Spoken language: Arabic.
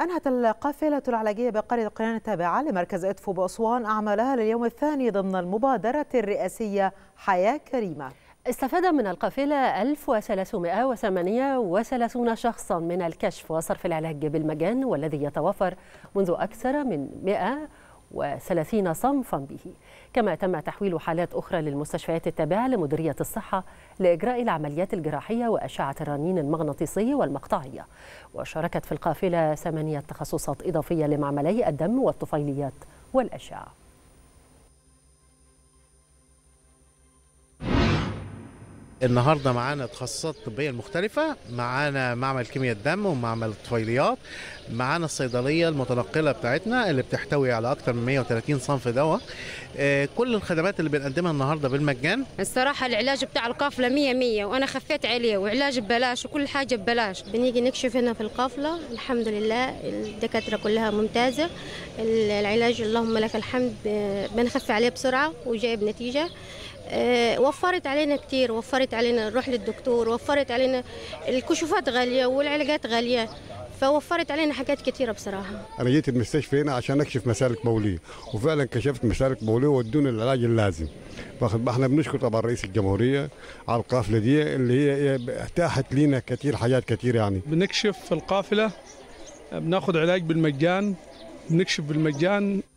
أنهت القافلة العلاجية بقرية قريان التابعة لمركز إدفو بأسوان أعمالها لليوم الثاني ضمن المبادرة الرئاسية حياة كريمة استفاد من القافلة 1338 شخصا من الكشف وصرف العلاج بالمجان والذي يتوفر منذ أكثر من 100 وثلاثين صنفا به كما تم تحويل حالات أخرى للمستشفيات التابعة لمديرية الصحة لإجراء العمليات الجراحية وأشعة الرنين المغناطيسي والمقطعية وشاركت في القافلة ثمانية تخصصات إضافية لمعملي الدم والطفيليات والأشعة النهارده معانا تخصصات طبيه مختلفه معانا معمل كيمياء الدم ومعمل الطفيليات معانا الصيدليه المتنقله بتاعتنا اللي بتحتوي على اكثر من 130 صنف دواء آه، كل الخدمات اللي بنقدمها النهارده بالمجان الصراحه العلاج بتاع القافله 100 100 وانا خفيت عليه وعلاج ببلاش وكل حاجه ببلاش بنيجي نكشف هنا في القافله الحمد لله الدكاتره كلها ممتازه العلاج اللهم لك الحمد آه، بنخف عليه بسرعه وجايب نتيجه آه، وفرت علينا كتير وفرت علينا نروح للدكتور وفرت علينا الكشوفات غالية والعلاجات غالية فوفرت علينا حاجات كتيرة بصراحة أنا جيت المستشفى هنا عشان أكشف مسالك بولية وفعلا كشفت مسالك بولية وادوني العلاج اللازم فاحنا بنشكر طبعا رئيس الجمهورية على القافلة دي اللي هي اتاحت لنا كتير حاجات كتير يعني بنكشف في القافلة بناخد علاج بالمجان بنكشف بالمجان